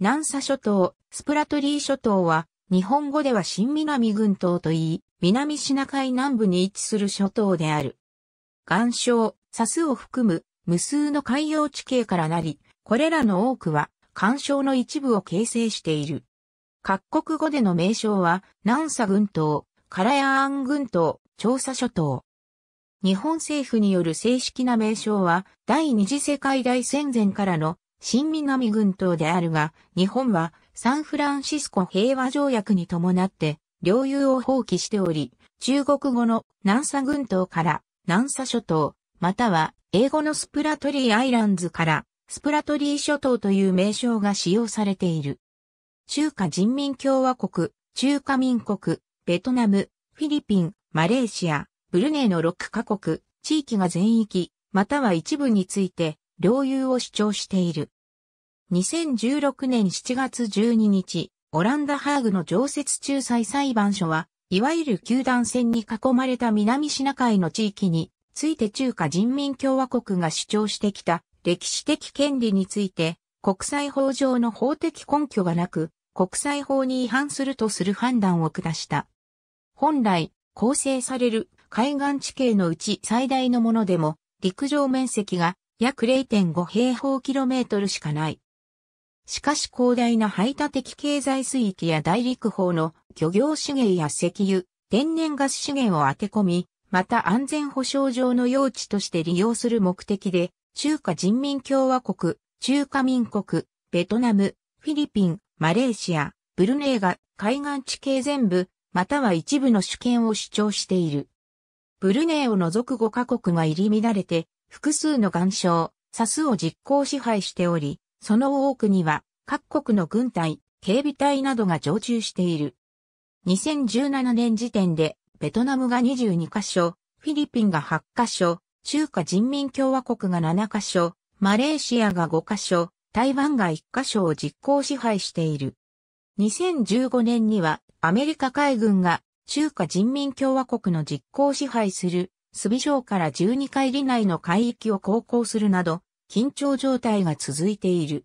南沙諸島、スプラトリー諸島は、日本語では新南群島と言い、南シナ海南部に位置する諸島である。岩礁、砂数を含む無数の海洋地形からなり、これらの多くは、岩礁の一部を形成している。各国語での名称は、南沙群島、カラヤーン群島、調査諸島。日本政府による正式な名称は、第二次世界大戦前からの新南群島であるが、日本はサンフランシスコ平和条約に伴って領有を放棄しており、中国語の南沙群島から南沙諸島、または英語のスプラトリーアイランズからスプラトリー諸島という名称が使用されている。中華人民共和国、中華民国、ベトナム、フィリピン、マレーシア、ブルネイの6カ国、地域が全域、または一部について、領有を主張している。2016年7月12日、オランダ・ハーグの常設仲裁裁判所は、いわゆる球団戦に囲まれた南シナ海の地域について中華人民共和国が主張してきた歴史的権利について、国際法上の法的根拠がなく、国際法に違反するとする判断を下した。本来、構成される海岸地形のうち最大のものでも、陸上面積が約0.5平方キロメートルしかない。しかし広大な排他的経済水域や大陸法の漁業資源や石油、天然ガス資源を当て込み、また安全保障上の用地として利用する目的で、中華人民共和国、中華民国、ベトナム、フィリピン、マレーシア、ブルネイが海岸地形全部、または一部の主権を主張している。ブルネイを除く5カ国が入り乱れて、複数の岩礁、サスを実行支配しており、その多くには各国の軍隊、警備隊などが常駐している。2017年時点で、ベトナムが22カ所、フィリピンが8カ所、中華人民共和国が7カ所、マレーシアが5カ所、台湾が1カ所を実行支配している。2015年にはアメリカ海軍が中華人民共和国の実行支配する須美城から12海里内の海域を航行するなど、緊張状態が続いている。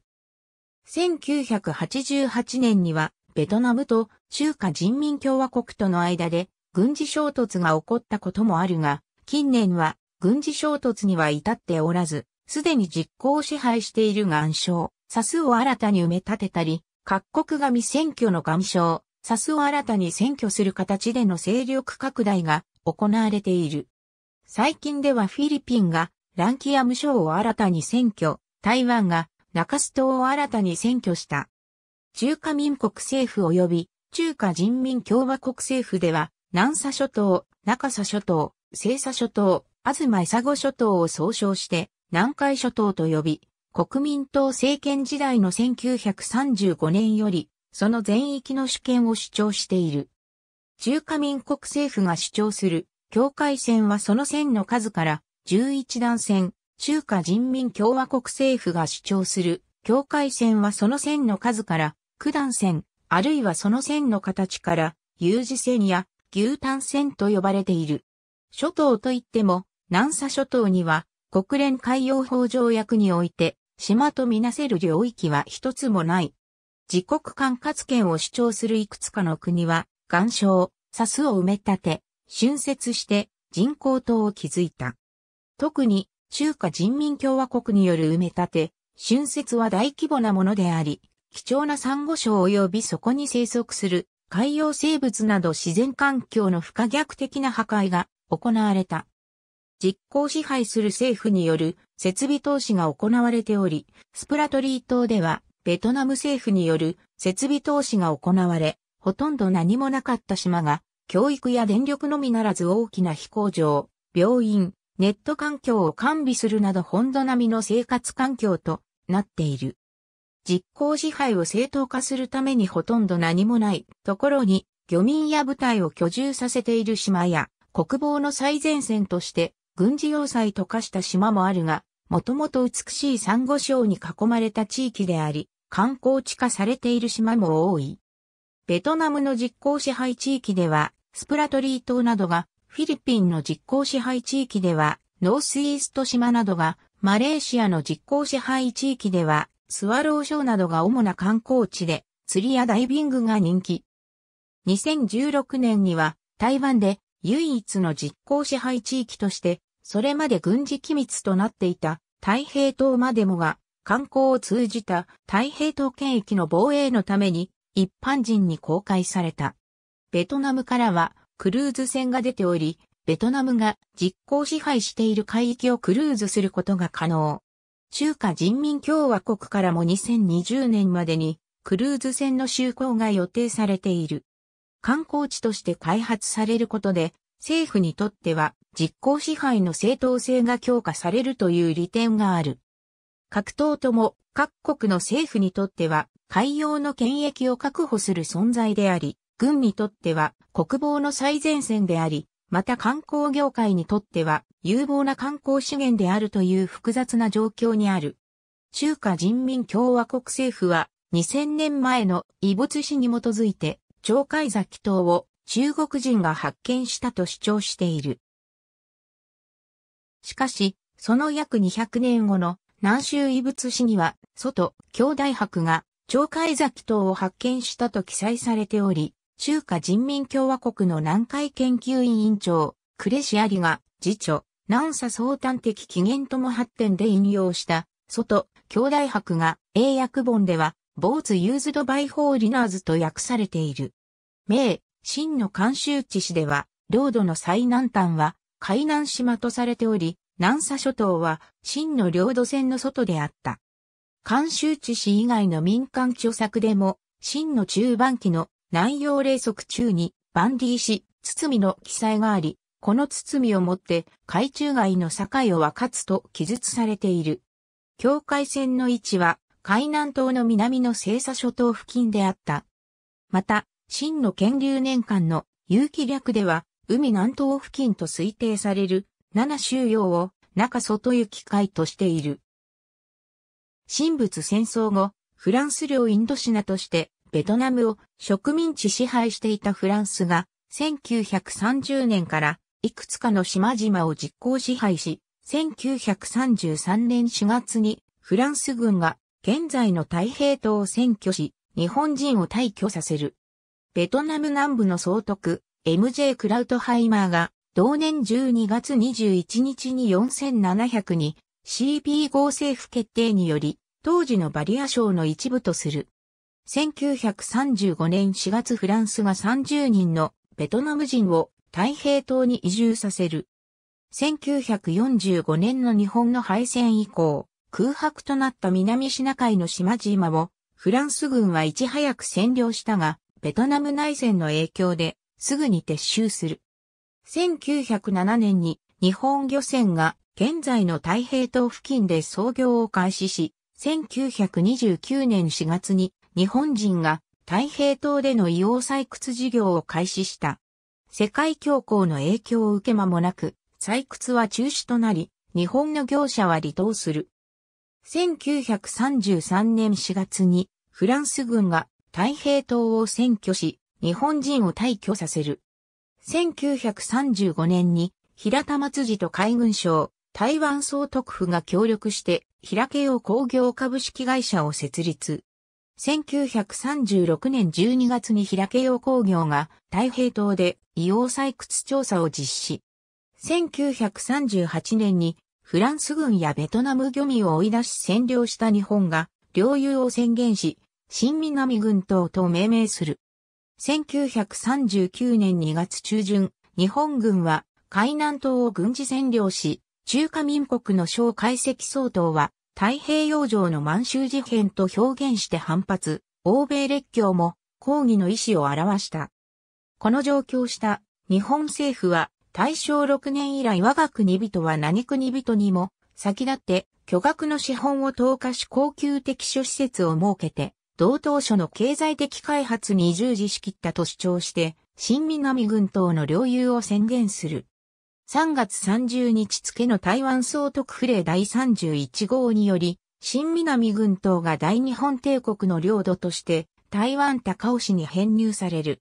1988年には、ベトナムと中華人民共和国との間で軍事衝突が起こったこともあるが、近年は軍事衝突には至っておらず、すでに実行支配している岩礁、サスを新たに埋め立てたり、各国が未選挙の岩礁、サスを新たに選挙する形での勢力拡大が行われている。最近ではフィリピンがランキアム省を新たに占拠、台湾が中洲島を新たに占拠した。中華民国政府及び中華人民共和国政府では南沙諸島、中沙諸島、西沙諸島、東イサゴ諸島を総称して南海諸島と呼び、国民党政権時代の1935年より、その全域の主権を主張している。中華民国政府が主張する境界線はその線の数から、11段線、中華人民共和国政府が主張する、境界線はその線の数から、九段線、あるいはその線の形から、有事線や牛タン線と呼ばれている。諸島といっても、南沙諸島には、国連海洋法条約において、島とみなせる領域は一つもない。自国管轄権を主張するいくつかの国は、岩礁、砂州を埋め立て、春節して人工島を築いた。特に中華人民共和国による埋め立て、春節は大規模なものであり、貴重な珊瑚礁及びそこに生息する海洋生物など自然環境の不可逆的な破壊が行われた。実行支配する政府による設備投資が行われており、スプラトリー島ではベトナム政府による設備投資が行われ、ほとんど何もなかった島が教育や電力のみならず大きな飛行場、病院、ネット環境を完備するなど本土並みの生活環境となっている。実効支配を正当化するためにほとんど何もないところに漁民や部隊を居住させている島や国防の最前線として軍事要塞と化した島もあるが、もともと美しい珊瑚礁に囲まれた地域であり、観光地化されている島も多い。ベトナムの実効支配地域では、スプラトリー島などが、フィリピンの実効支配地域では、ノースイースト島などが、マレーシアの実効支配地域では、スワローショーなどが主な観光地で、釣りやダイビングが人気。2016年には、台湾で唯一の実効支配地域として、それまで軍事機密となっていた太平島までもが、観光を通じた太平島圏域の防衛のために一般人に公開された。ベトナムからはクルーズ船が出ており、ベトナムが実効支配している海域をクルーズすることが可能。中華人民共和国からも2020年までにクルーズ船の就航が予定されている。観光地として開発されることで、政府にとっては実効支配の正当性が強化されるという利点がある。各党とも各国の政府にとっては海洋の権益を確保する存在であり、軍にとっては国防の最前線であり、また観光業界にとっては有望な観光資源であるという複雑な状況にある。中華人民共和国政府は2000年前の遺物史に基づいて、鳥海崎島を中国人が発見したと主張している。しかし、その約200年後の南州遺物史には、外、兄弟博が鳥海崎島を発見したと記載されており、中華人民共和国の南海研究委員長、クレシアリが、次著、南沙相談的起源とも発展で引用した、外、兄弟博が、英訳本では、ボーツユーズドバイホーリナーズと訳されている。名、真の監修地市では、領土の最南端は、海南島とされており、南沙諸島は、真の領土線の外であった。監修知市以外の民間著作でも、真の中盤期の南洋霊則中に、バンディー氏、包の記載があり、この包をもって、海中外の境を分かつと記述されている。境界線の位置は、海南島の南の西沙諸島付近であった。また、真の建立年間の有機略では、海南島付近と推定される、七州洋を中外行き海としている。神仏戦争後、フランス領インドシナとしてベトナムを植民地支配していたフランスが、1930年からいくつかの島々を実行支配し、1933年4月にフランス軍が現在の太平島を占拠し、日本人を退去させる。ベトナム南部の総督、MJ クラウトハイマーが、同年12月21日に4700に CP 合政府決定により、当時のバリア省の一部とする。1935年4月フランスが30人のベトナム人を太平島に移住させる。1945年の日本の敗戦以降、空白となった南シナ海の島々をフランス軍はいち早く占領したが、ベトナム内戦の影響ですぐに撤収する。1907年に日本漁船が現在の太平島付近で操業を開始し、1929年4月に日本人が太平島での硫黄採掘事業を開始した。世界恐慌の影響を受け間もなく、採掘は中止となり、日本の業者は離島する。1933年4月にフランス軍が太平島を占拠し、日本人を退去させる。1935年に平田松次と海軍省、台湾総督府が協力して、平家用工業株式会社を設立。1936年12月に平家用工業が太平島で硫黄採掘調査を実施。1938年にフランス軍やベトナム漁民を追い出し占領した日本が領有を宣言し、新南軍島と命名する。1939年2月中旬、日本軍は海南島を軍事占領し、中華民国の小解析総統は、太平洋上の満州事変と表現して反発、欧米列強も抗議の意思を表した。この状況した日本政府は大正6年以来我が国人は何国人にも先立って巨額の資本を投下し高級的諸施設を設けて同等所の経済的開発に従事しきったと主張して新南軍等の領有を宣言する。3月30日付の台湾総督府令第31号により、新南軍島が大日本帝国の領土として台湾高雄市に編入される。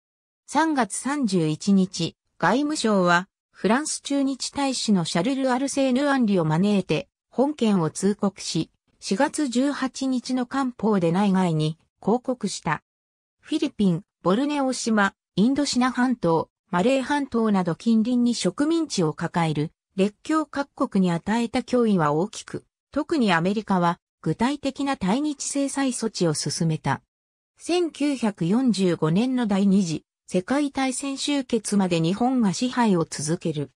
3月31日、外務省はフランス駐日大使のシャルル・アルセーヌ・アンリを招いて本件を通告し、4月18日の官報で内外に広告した。フィリピン、ボルネオ島、インドシナ半島、マレー半島など近隣に植民地を抱える列強各国に与えた脅威は大きく、特にアメリカは具体的な対日制裁措置を進めた。1945年の第二次世界大戦終結まで日本が支配を続ける。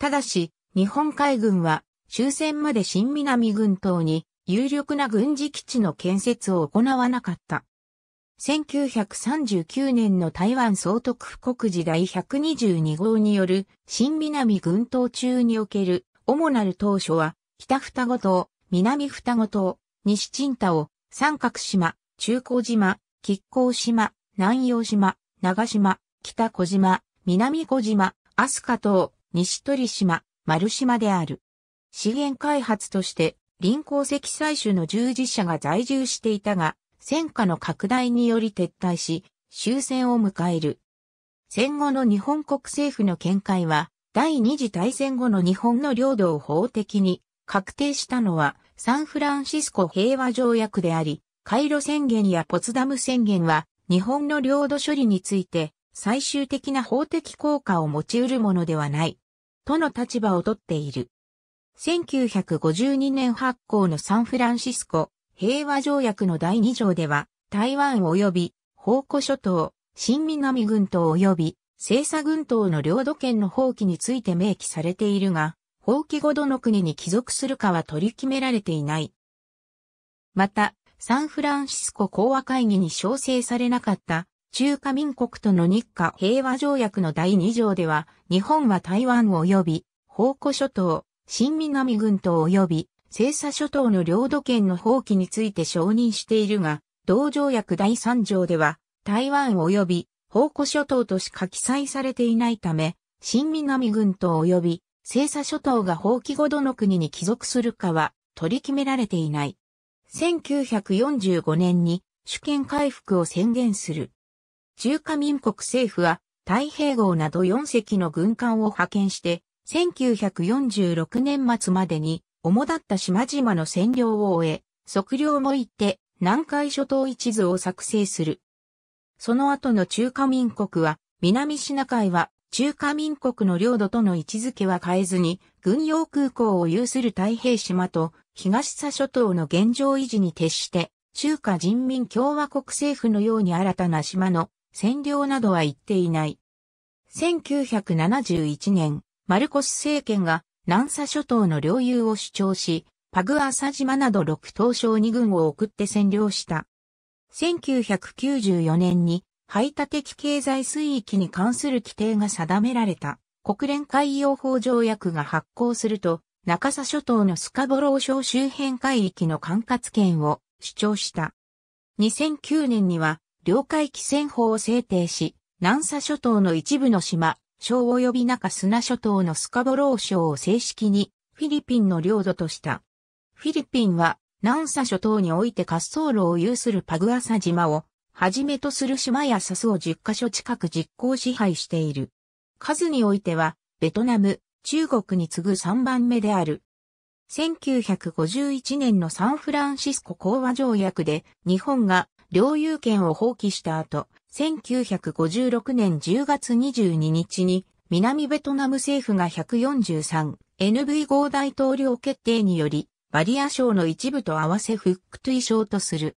ただし、日本海軍は終戦まで新南軍島に有力な軍事基地の建設を行わなかった。1939年の台湾総督府国時代122号による新南群島中における主なる当初は北双子島、南双子島、西田島、三角島、中高島、吉高島、南洋島、長島、北小島、南小島、飛鳥島、西鳥島、丸島である。資源開発として、臨港石採取の従事者が在住していたが、戦火の拡大により撤退し、終戦を迎える。戦後の日本国政府の見解は、第二次大戦後の日本の領土を法的に確定したのはサンフランシスコ平和条約であり、カイロ宣言やポツダム宣言は日本の領土処理について最終的な法的効果を持ち得るものではない、との立場をとっている。1952年発行のサンフランシスコ平和条約の第2条では、台湾及び、宝庫諸島、新南群島及び、西沙群島の領土権の放棄について明記されているが、放棄後どの国に帰属するかは取り決められていない。また、サンフランシスコ講和会議に招請されなかった中華民国との日華平和条約の第2条では、日本は台湾及び、宝庫諸島、新南群島及び、西沙諸島の領土権の放棄について承認しているが、同条約第3条では、台湾及び宝庫諸島としか記載されていないため、新南軍島及び西沙諸島が放棄後どの国に帰属するかは取り決められていない。1945年に主権回復を宣言する。中華民国政府は太平洋など4隻の軍艦を派遣して、1946年末までに主だった島々の占領を終え、測量も行って南海諸島一図を作成する。その後の中華民国は、南シナ海は中華民国の領土との位置づけは変えずに、軍用空港を有する太平島と東佐諸島の現状維持に徹して、中華人民共和国政府のように新たな島の占領などは行っていない。1971年、マルコス政権が南沙諸島の領有を主張し、パグアサ島など6島省2軍を送って占領した。1994年に排他的経済水域に関する規定が定められた国連海洋法条約が発効すると、中佐諸島のスカボロー省周辺海域の管轄権を主張した。2009年には領海規制法を制定し、南沙諸島の一部の島、省及び中砂諸島のスカボロー省を正式にフィリピンの領土とした。フィリピンは南砂諸島において滑走路を有するパグアサ島をはじめとする島やサスを10カ所近く実行支配している。数においてはベトナム、中国に次ぐ3番目である。1951年のサンフランシスコ講和条約で日本が領有権を放棄した後、1956年10月22日に南ベトナム政府が 143NV 号大統領決定により、バリア省の一部と合わせフックトゥイ省とする。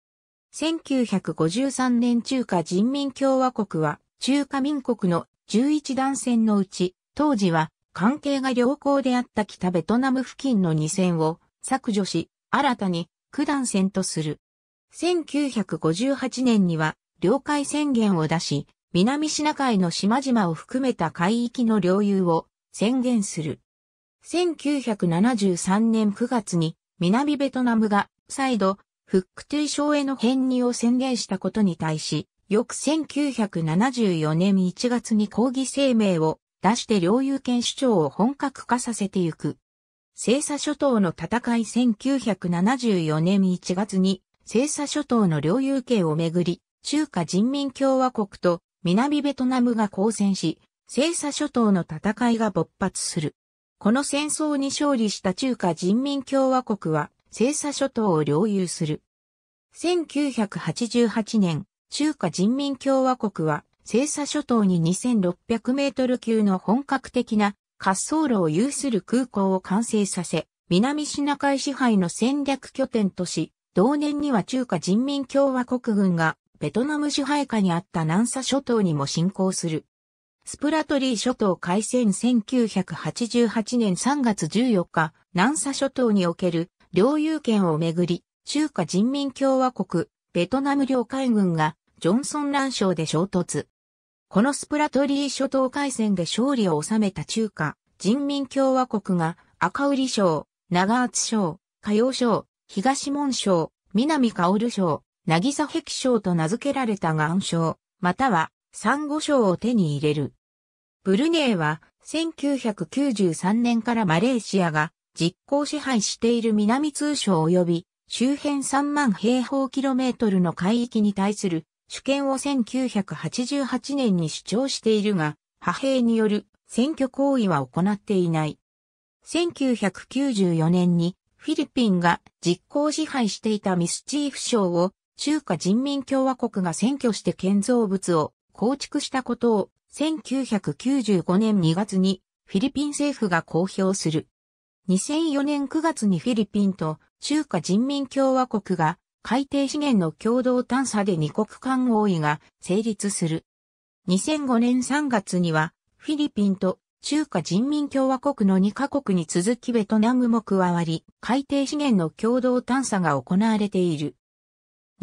1953年中華人民共和国は中華民国の11断線のうち、当時は関係が良好であった北ベトナム付近の2線を削除し、新たに九段線とする。1958年には領海宣言を出し、南シナ海の島々を含めた海域の領有を宣言する。1973年9月に南ベトナムが再度フックトゥイ省への編入を宣言したことに対し、翌1974年1月に抗議声明を出して領有権主張を本格化させていく。精査諸島の戦い1974年1月に西沙諸島の領有権をめぐり、中華人民共和国と南ベトナムが交戦し、西沙諸島の戦いが勃発する。この戦争に勝利した中華人民共和国は、西沙諸島を領有する。1988年、中華人民共和国は、西沙諸島に2600メートル級の本格的な滑走路を有する空港を完成させ、南シナ海支配の戦略拠点とし、同年には中華人民共和国軍がベトナム支配下にあった南沙諸島にも侵攻する。スプラトリー諸島開戦1988年3月14日、南沙諸島における領有権をめぐり、中華人民共和国、ベトナム領海軍がジョンソン乱 a 礁で衝突。このスプラトリー諸島海戦で勝利を収めた中華人民共和国が赤り省、長厚省、火曜省、東門賞、南薫賞、渚壁賞と名付けられた岩賞、または、珊瑚省賞を手に入れる。ブルネイは、1993年からマレーシアが実効支配している南通省及び周辺3万平方キロメートルの海域に対する主権を1988年に主張しているが、派兵による選挙行為は行っていない。1994年にフィリピンが実効支配していたミスチーフ省を中華人民共和国が占拠して建造物を構築したことを1995年2月にフィリピン政府が公表する。2004年9月にフィリピンと中華人民共和国が海底資源の共同探査で二国間合意が成立する。2005年3月にはフィリピンと中華人民共和国の2カ国に続きベトナムも加わり、海底資源の共同探査が行われている。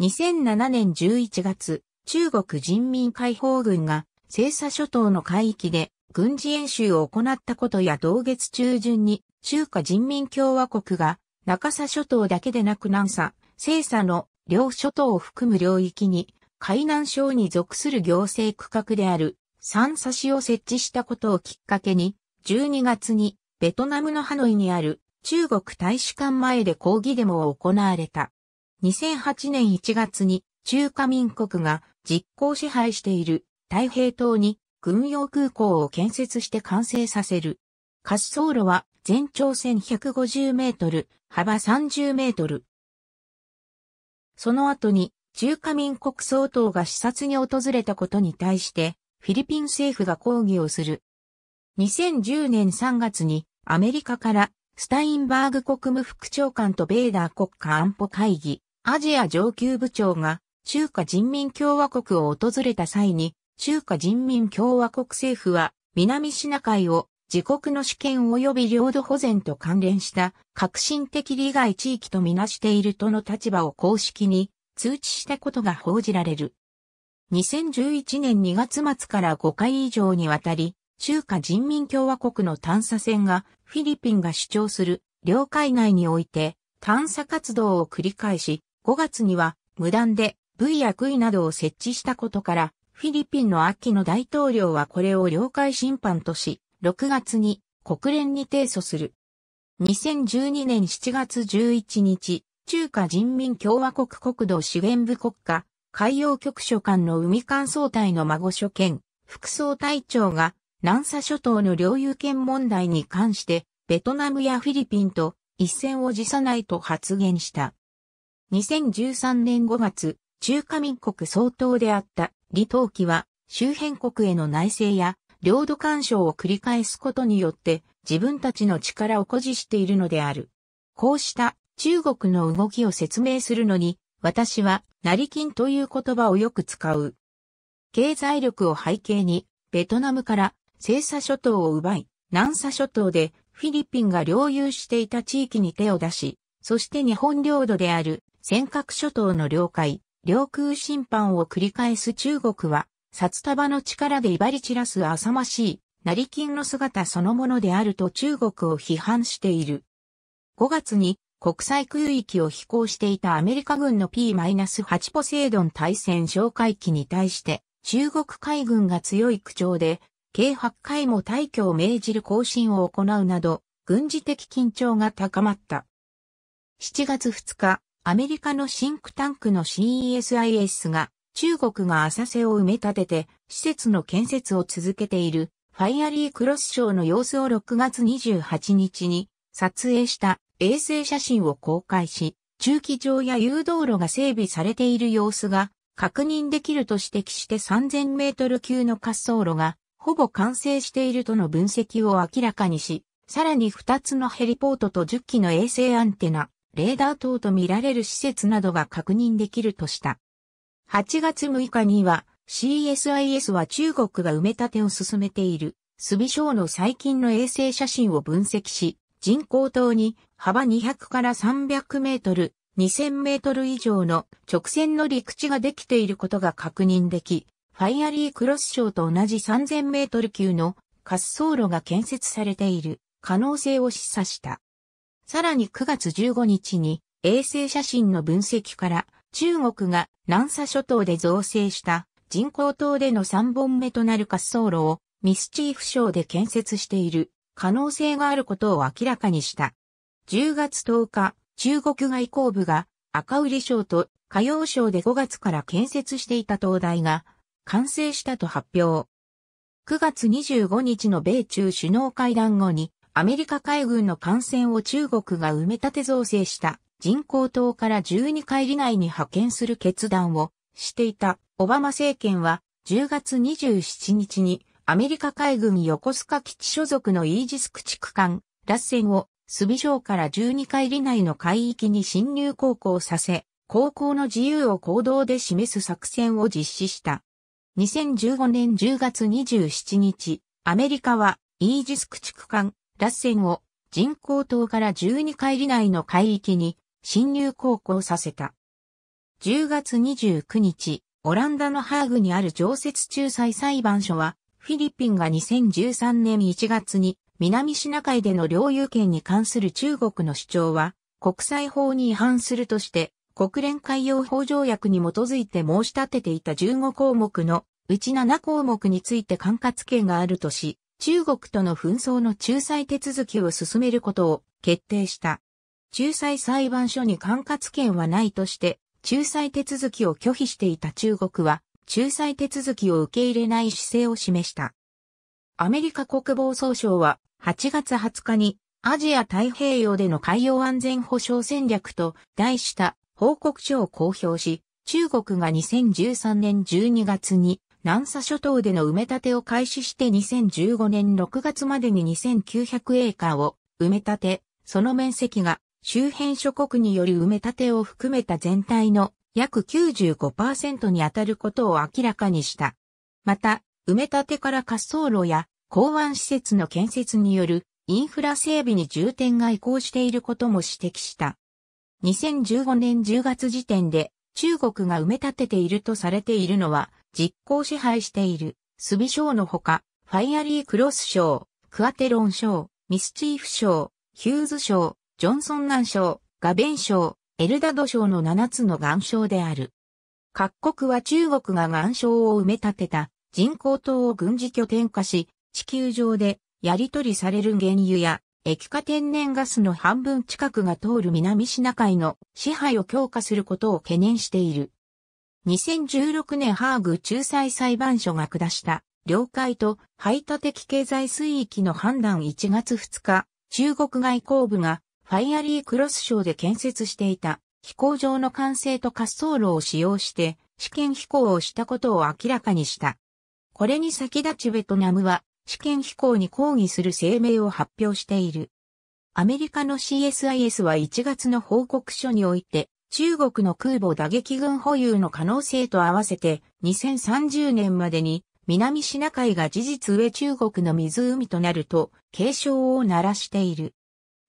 2007年11月、中国人民解放軍が、西沙諸島の海域で軍事演習を行ったことや同月中旬に中華人民共和国が中沙諸島だけでなく南沙、西沙の両諸島を含む領域に海南省に属する行政区画である三差しを設置したことをきっかけに、12月にベトナムのハノイにある中国大使館前で抗議デモを行われた。2008年1月に中華民国が実効支配している太平島に軍用空港を建設して完成させる。滑走路は全長1150メートル、幅30メートル。その後に中華民国総統が視察に訪れたことに対してフィリピン政府が抗議をする。2010年3月にアメリカからスタインバーグ国務副長官とベーダー国家安保会議、アジア上級部長が中華人民共和国を訪れた際に、中華人民共和国政府は南シナ海を自国の主権及び領土保全と関連した革新的利害地域とみなしているとの立場を公式に通知したことが報じられる。2011年2月末から5回以上にわたり、中華人民共和国の探査船がフィリピンが主張する領海内において探査活動を繰り返し、5月には無断で部位や杭などを設置したことから、フィリピンの秋の大統領はこれを領海侵犯とし、6月に国連に提訴する。2012年7月11日、中華人民共和国国土資源部国家海洋局所管の海艦総隊の孫所見、副総隊長が、南沙諸島の領有権問題に関して、ベトナムやフィリピンと一線を辞さないと発言した。2013年5月、中華民国総統であった李登輝は、周辺国への内政や領土干渉を繰り返すことによって自分たちの力を誇示しているのである。こうした中国の動きを説明するのに私は、成金という言葉をよく使う。経済力を背景に、ベトナムから西沙諸島を奪い、南沙諸島でフィリピンが領有していた地域に手を出し、そして日本領土である尖閣諸島の領海、領空侵犯を繰り返す中国は、札束の力で威張り散らす浅ましい、成金の姿そのものであると中国を批判している。5月に国際空域を飛行していたアメリカ軍の P-8 ポセイドン対戦哨戒機に対して、中国海軍が強い口調で、計8回も退去を命じる行進を行うなど、軍事的緊張が高まった。7月2日、アメリカのシンクタンクの CESIS が、中国が浅瀬を埋め立てて、施設の建設を続けている、ファイアリークロスショーの様子を6月28日に撮影した衛星写真を公開し、駐機場や誘導路が整備されている様子が確認できると指摘して3000メートル級の滑走路がほぼ完成しているとの分析を明らかにし、さらに2つのヘリポートと10機の衛星アンテナ、レーダー等と見られる施設などが確認できるとした。8月6日には CSIS は中国が埋め立てを進めている、スビの最近の衛星写真を分析し、人工島に幅200から300メートル、2000メートル以上の直線の陸地ができていることが確認でき、ファイアリークロス省と同じ3000メートル級の滑走路が建設されている可能性を示唆した。さらに9月15日に衛星写真の分析から中国が南沙諸島で造成した人工島での3本目となる滑走路をミスチーフ省で建設している可能性があることを明らかにした。10月10日、中国外交部が赤瓜省と火曜省で5月から建設していた灯台が完成したと発表。9月25日の米中首脳会談後にアメリカ海軍の艦船を中国が埋め立て造成した人工島から12海里内に派遣する決断をしていたオバマ政権は10月27日にアメリカ海軍横須賀基地所属のイージス駆逐艦ラッセンを須備城から12海里内の海域に侵入航行させ、航行の自由を行動で示す作戦を実施した。2015年10月27日、アメリカはイージス駆逐艦ラッセンを人工島から12海里内の海域に侵入航行させた。10月29日、オランダのハーグにある常設仲裁裁判所は、フィリピンが2013年1月に南シナ海での領有権に関する中国の主張は、国際法に違反するとして、国連海洋法条約に基づいて申し立てていた15項目のうち7項目について管轄権があるとし、中国との紛争の仲裁手続きを進めることを決定した。仲裁裁判所に管轄権はないとして、仲裁手続きを拒否していた中国は、仲裁手続きを受け入れない姿勢を示した。アメリカ国防総省は8月20日にアジア太平洋での海洋安全保障戦略と題した報告書を公表し、中国が2013年12月に南沙諸島での埋め立てを開始して2015年6月までに2900エーカーを埋め立て、その面積が周辺諸国による埋め立てを含めた全体の約95%に当たることを明らかにした。また、埋め立てから滑走路や港湾施設の建設によるインフラ整備に重点が移行していることも指摘した。2015年10月時点で中国が埋め立てているとされているのは実行支配しているスビ省のほか、ファイアリークロス省、クアテロン省、ミスチーフ省、ヒューズ省、ジョンソン南省、ガベン省、エルダド省の7つの岩礁である。各国は中国が岩礁を埋め立てた人工島を軍事拠点化し、地球上でやり取りされる原油や液化天然ガスの半分近くが通る南シナ海の支配を強化することを懸念している。2016年ハーグ仲裁裁判所が下した領海と排他的経済水域の判断1月2日、中国外交部がファイアリークロス省で建設していた飛行場の完成と滑走路を使用して試験飛行をしたことを明らかにした。これに先立ちベトナムは試験飛行に抗議する声明を発表している。アメリカの CSIS は1月の報告書において、中国の空母打撃軍保有の可能性と合わせて、2030年までに南シナ海が事実上中国の湖となると警鐘を鳴らしている。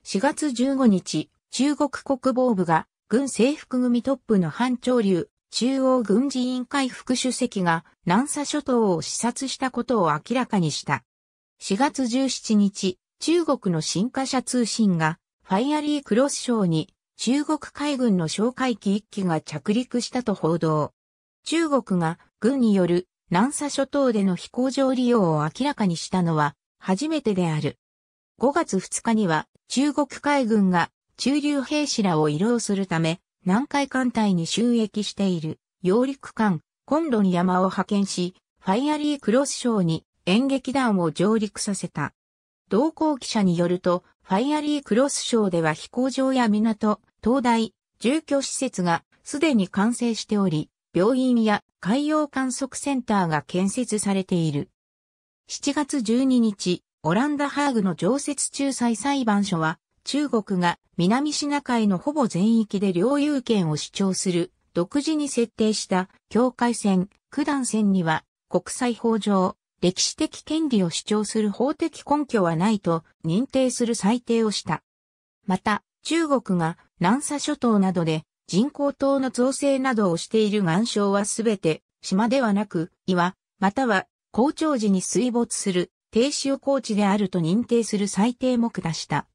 4月15日、中国国防部が軍制服組トップの班長流中央軍事委員会副主席が南沙諸島を視察したことを明らかにした。4月17日、中国の新華社通信が、ファイアリークロス省に、中国海軍の哨戒機1機が着陸したと報道。中国が軍による南沙諸島での飛行場利用を明らかにしたのは初めてである。5月2日には中国海軍が駐留兵士らを移動するため南海艦隊に収益している揚陸艦コンロン山を派遣し、ファイアリークロス省に演劇団を上陸させた。同行記者によると、ファイアリークロス省では飛行場や港、灯台、住居施設がすでに完成しており、病院や海洋観測センターが建設されている。7月12日、オランダ・ハーグの常設仲裁裁判所は、中国が南シナ海のほぼ全域で領有権を主張する独自に設定した境界線、九段線には国際法上歴史的権利を主張する法的根拠はないと認定する裁定をした。また、中国が南沙諸島などで人工島の造成などをしている岩礁はすべて島ではなく岩、または高潮時に水没する低潮高地であると認定する裁定も下した。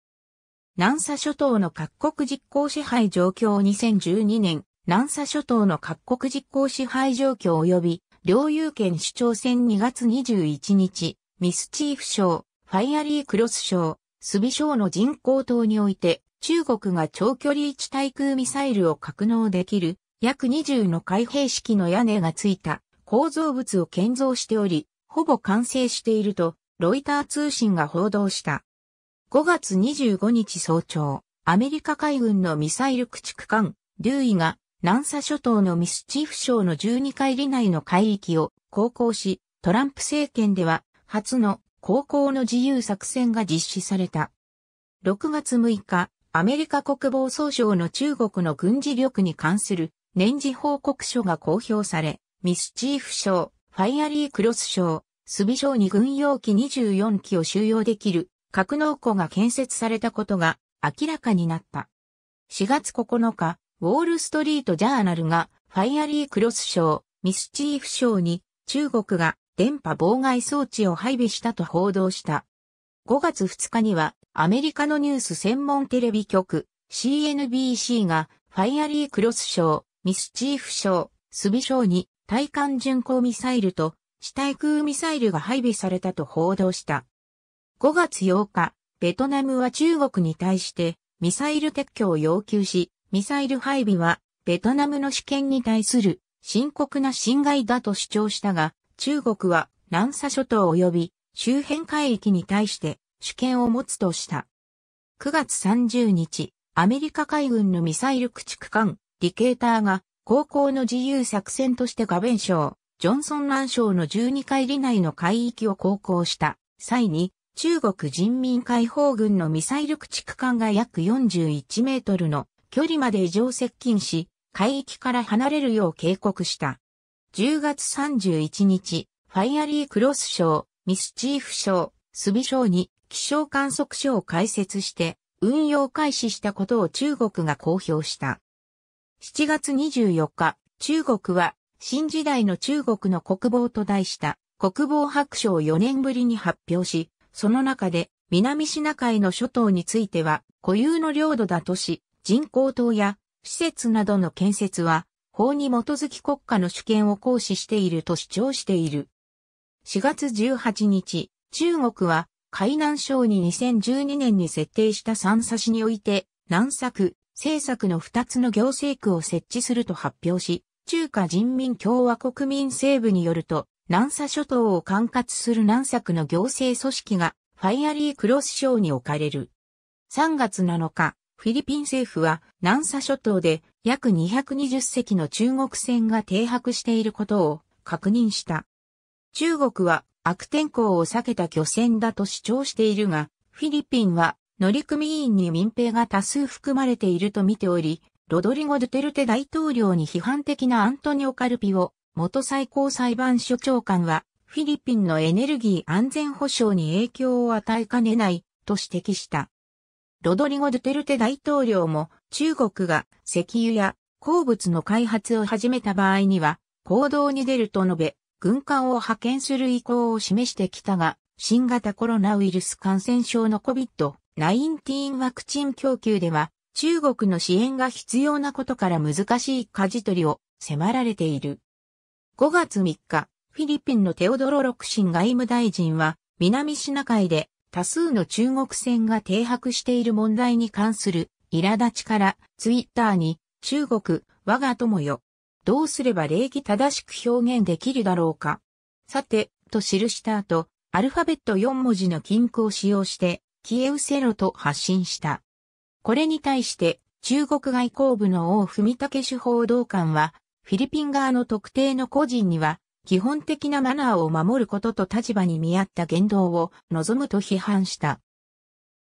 南沙諸島の各国実行支配状況2012年、南沙諸島の各国実行支配状況及び領有権主張戦2月21日、ミスチーフ賞、ファイアリークロス賞、スビ賞の人工島において、中国が長距離一対空ミサイルを格納できる、約20の開閉式の屋根がついた構造物を建造しており、ほぼ完成していると、ロイター通信が報道した。5月25日早朝、アメリカ海軍のミサイル駆逐艦、デューイが南沙諸島のミスチーフ省の12海里内の海域を航行し、トランプ政権では初の航行の自由作戦が実施された。6月6日、アメリカ国防総省の中国の軍事力に関する年次報告書が公表され、ミスチーフ省、ファイアリークロス省、スビ省に軍用機24機を収容できる格納庫が建設されたことが明らかになった。4月9日、ウォールストリートジャーナルがファイアリークロス賞、ミスチーフ賞に中国が電波妨害装置を配備したと報道した。5月2日にはアメリカのニュース専門テレビ局 CNBC がファイアリークロス賞、ミスチーフ賞、スビ賞に対艦巡航ミサイルと地対空ミサイルが配備されたと報道した。5月8日、ベトナムは中国に対してミサイル撤去を要求し、ミサイル配備はベトナムの主権に対する深刻な侵害だと主張したが、中国は南沙諸島及び周辺海域に対して主権を持つとした。9月30日、アメリカ海軍のミサイル駆逐艦、ディケーターが、航行の自由作戦として画ベ省、ジョンソン南省の12海里内の海域を航行した際に、中国人民解放軍のミサイル駆逐艦が約41メートルの距離まで異常接近し、海域から離れるよう警告した。10月31日、ファイアリークロス省、ミスチーフ省、スビ省に気象観測所を開設して運用開始したことを中国が公表した。7月24日、中国は新時代の中国の国防と題した国防白書を4年ぶりに発表し、その中で南シナ海の諸島については固有の領土だとし、人工島や施設などの建設は、法に基づき国家の主権を行使していると主張している。4月18日、中国は海南省に2012年に設定した三差しにおいて、南作、政策の2つの行政区を設置すると発表し、中華人民共和国民政部によると、南沙諸島を管轄する南作の行政組織が、ファイアリークロス省に置かれる。3月7日、フィリピン政府は南沙諸島で約220隻の中国船が停泊していることを確認した。中国は悪天候を避けた漁船だと主張しているが、フィリピンは乗組員に民兵が多数含まれていると見ており、ロドリゴ・ドゥテルテ大統領に批判的なアントニオ・カルピを元最高裁判所長官は、フィリピンのエネルギー安全保障に影響を与えかねないと指摘した。ロドリゴ・ドゥテルテ大統領も中国が石油や鉱物の開発を始めた場合には行動に出ると述べ、軍艦を派遣する意向を示してきたが、新型コロナウイルス感染症の COVID-19 ワクチン供給では、中国の支援が必要なことから難しい舵取りを迫られている。5月3日、フィリピンのテオドロ・ロクシン外務大臣は、南シナ海で多数の中国船が停泊している問題に関する苛立ちからツイッターに中国我が友よ。どうすれば礼儀正しく表現できるだろうか。さて、と記した後、アルファベット4文字の金庫を使用して、キエウセロと発信した。これに対して、中国外交部の王文武主報道官は、フィリピン側の特定の個人には、基本的なマナーを守ることと立場に見合った言動を望むと批判した。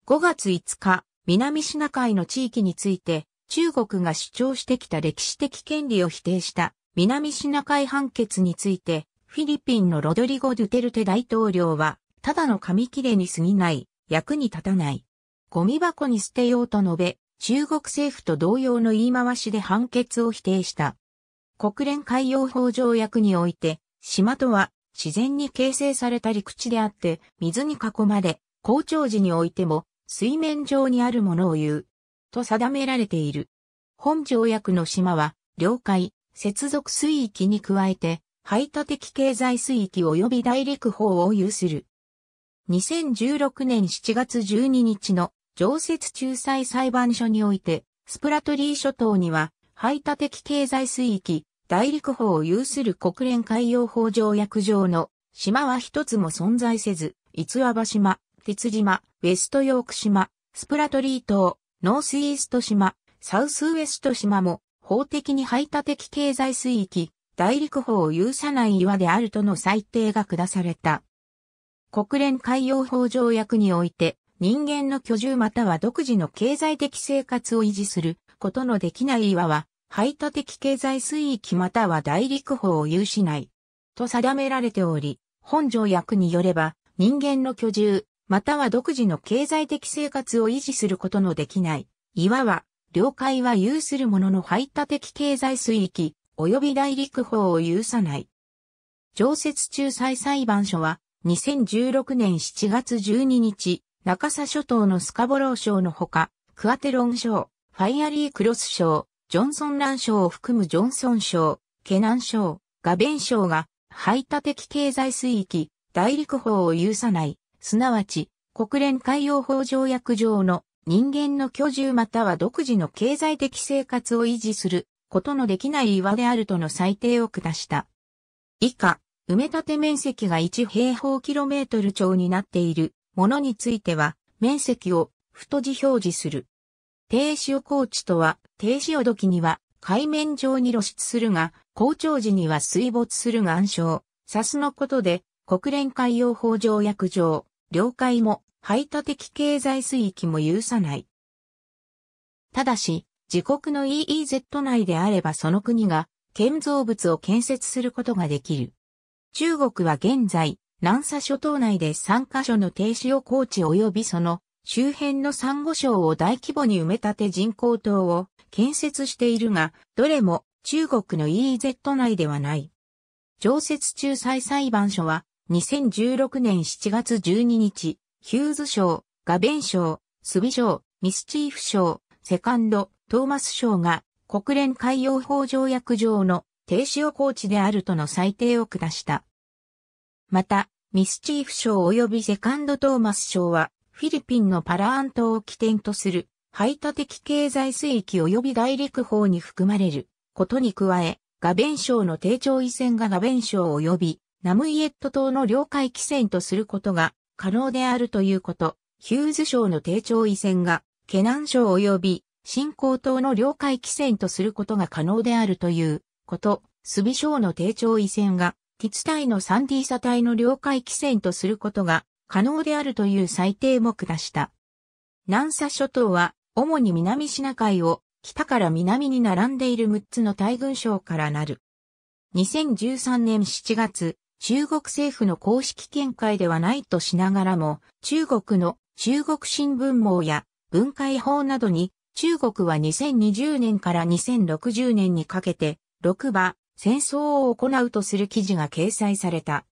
5月5日、南シナ海の地域について中国が主張してきた歴史的権利を否定した南シナ海判決についてフィリピンのロドリゴ・ドゥテルテ大統領はただの紙切れに過ぎない、役に立たない。ゴミ箱に捨てようと述べ、中国政府と同様の言い回しで判決を否定した。国連海洋法条約において島とは自然に形成された陸地であって、水に囲まれ、高潮時においても水面上にあるものを言う、と定められている。本条約の島は、領海、接続水域に加えて、排他的経済水域及び大陸法を有する。2016年7月12日の常設仲裁裁判所において、スプラトリー諸島には排他的経済水域大陸法を有する国連海洋法条約上の島は一つも存在せず、逸話場島、鉄島、ウェストヨーク島、スプラトリー島、ノースイースト島、サウスウェスト島も法的に排他的経済水域、大陸法を有さない岩であるとの裁定が下された。国連海洋法条約において、人間の居住または独自の経済的生活を維持することのできない岩は、排他的経済水域または大陸法を有しない、と定められており、本条約によれば、人間の居住、または独自の経済的生活を維持することのできない、いわば、領海は有するものの排他的経済水域、及び大陸法を有さない。常設仲裁裁判所は、2016年7月12日、中佐諸島のスカボロー省のほか、クアテロン省、ファイアリークロス省、ジョンソン乱ン賞を含むジョンソン賞、ケナン賞、ガベン賞が、排他的経済水域、大陸法を有さない、すなわち、国連海洋法条約上の人間の居住または独自の経済的生活を維持することのできない岩であるとの裁定を下した。以下、埋め立て面積が1平方キロメートル超になっているものについては、面積を太字表示する。低潮高地とは、低潮時には海面上に露出するが、高潮時には水没する岩礁、サスのことで、国連海洋法条約上、領海も排他的経済水域も有さない。ただし、自国の EEZ 内であればその国が建造物を建設することができる。中国は現在、南沙諸島内で3カ所の低潮高地及びその周辺の珊瑚礁を大規模に埋め立て人工島を建設しているが、どれも中国の EEZ 内ではない。常設仲裁裁判所は、2016年7月12日、ヒューズ賞、ガベン賞、スビ賞、ミスチーフ賞、セカンド、トーマス賞が国連海洋法条約上の停止を高地であるとの裁定を下した。また、ミスチーフ賞及びセカンドトーマス賞はフィリピンのパラアン島を起点とする排他的経済水域及び大陸法に含まれることに加え、ガベン省の低潮移線がガベン省及びナムイエット島の領海規線とすることが可能であるということ、ヒューズ省の低潮移線がケナン省及び新興島の領海規線とすることが可能であるということ、スビ省の低潮移線がティツタイのサンディーサ隊の領海規線とすることが可能であるという裁定も下した。南沙諸島は、主に南シナ海を、北から南に並んでいる6つの大群章からなる。2013年7月、中国政府の公式見解ではないとしながらも、中国の中国新聞網や文化法などに、中国は2020年から2060年にかけて、6場、戦争を行うとする記事が掲載された。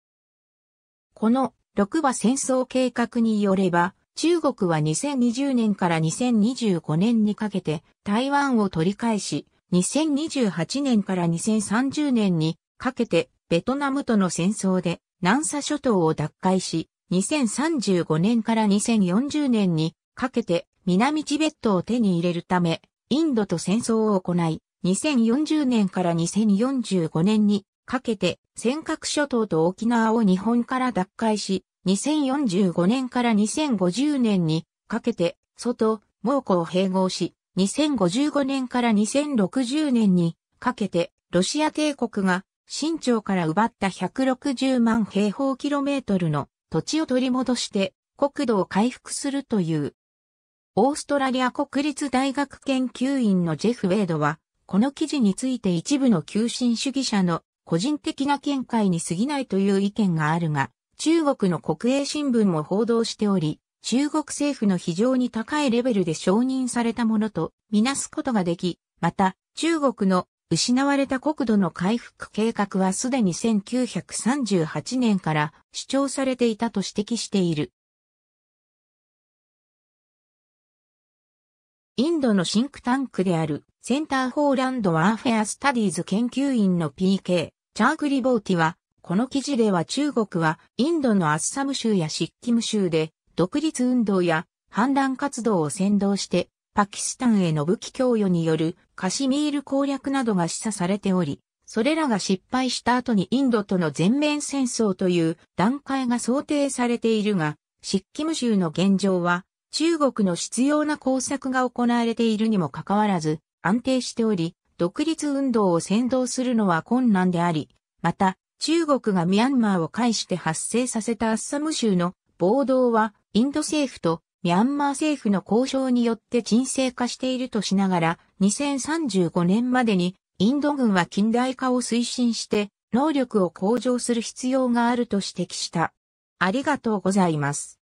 この6馬戦争計画によれば、中国は2020年から2025年にかけて台湾を取り返し、2028年から2030年にかけてベトナムとの戦争で南沙諸島を奪回し、2035年から2040年にかけて南チベットを手に入れるため、インドと戦争を行い、2040年から2045年にかけて尖閣諸島と沖縄を日本から奪回し、2045年から2050年にかけて外、蒙古を併合し、2055年から2060年にかけてロシア帝国が新朝から奪った160万平方キロメートルの土地を取り戻して国土を回復するという。オーストラリア国立大学研究院のジェフ・ウェイドは、この記事について一部の急進主義者の個人的な見解に過ぎないという意見があるが、中国の国営新聞も報道しており、中国政府の非常に高いレベルで承認されたものとみなすことができ、また中国の失われた国土の回復計画はすでに1938年から主張されていたと指摘している。インドのシンクタンクであるセンター・フォーランド・ワーフェア・スタディーズ研究員の PK、チャークリボーティは、この記事では中国はインドのアッサム州やシッキム州で独立運動や反乱活動を先導してパキスタンへの武器供与によるカシミール攻略などが示唆されており、それらが失敗した後にインドとの全面戦争という段階が想定されているが、シッキム州の現状は中国の必要な工作が行われているにもかかわらず、安定しており、独立運動を先導するのは困難であり、また、中国がミャンマーを介して発生させたアッサム州の暴動は、インド政府とミャンマー政府の交渉によって沈静化しているとしながら、2035年までにインド軍は近代化を推進して、能力を向上する必要があると指摘した。ありがとうございます。